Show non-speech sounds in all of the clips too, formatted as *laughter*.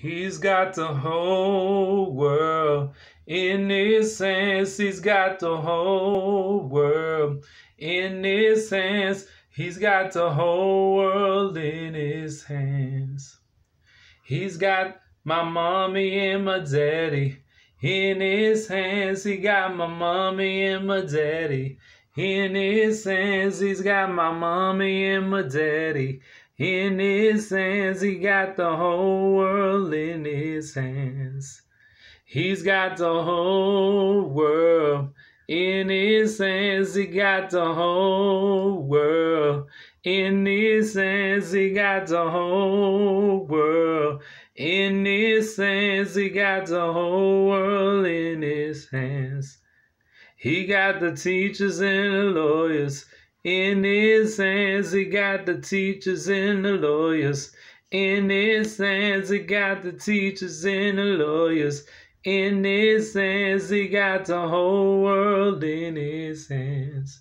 He's got the whole world in his hands. He's got the whole world in his hands. He's got the whole world in his hands. He's got my mommy and my daddy in his hands. He got my mommy and my daddy in his hands. He's got my mommy and my daddy in his hands. He got the whole world in his hands. He's got the whole world in his hands. He got the whole world in his hands. He got the whole world in his hands. He got the whole world in his hands. He got the teachers and the lawyers. In his hands, he got the teachers and the lawyers. In his hands, he got the teachers and the lawyers. In his hands, he got the whole world in his hands.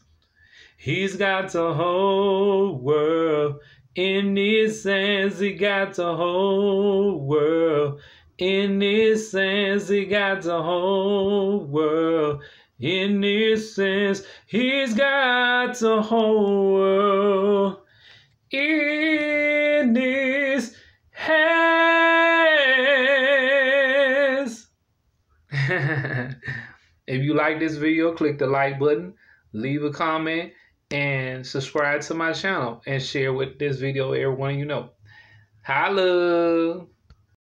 He's got the whole world in his hands. He got the whole world in his hands. He got the whole world in his hands. He's got the whole world in his hands. *laughs* if you like this video, click the like button, leave a comment, and subscribe to my channel and share with this video with everyone you know. Holla!